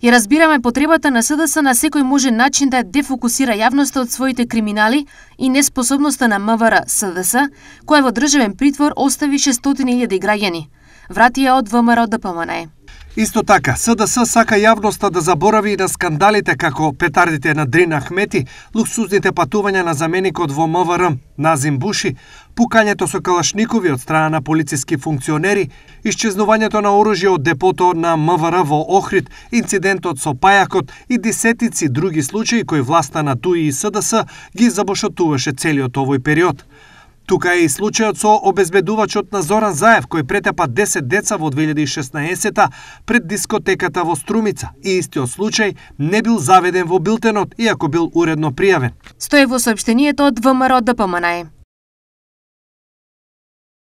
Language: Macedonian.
Ја разбираме потребата на СДС на секој можен начин да дефокусира јавноста од своите криминали и неспособноста на МВР СДС, која во државен притвор остави 600.000 граѓани. Врати ја од ВМРО ДПМНЕ. Исто така, СДС сака јавноста да заборави и на скандалите како петардите на Дрина Ахмети, луксузните патувања на заменикот во МВР Назим Буши, пукањето со калашникови од страна на полициски функционери, исчезнувањето на оружје од депото на МВР во Охрид, инцидентот со пајакот и десетици други случаи кои власта на ТУИ и СДС ги забошотуваше целиот овој период. Тука е и случајот со обезбедувачот на Зоран Заев, кој претепа 10 деца во 2016-та пред дискотеката во Струмица. И истиот случај не бил заведен во билтенот, иако бил уредно пријавен. Стоје во сообщението од ВМРО ДПМНЕ.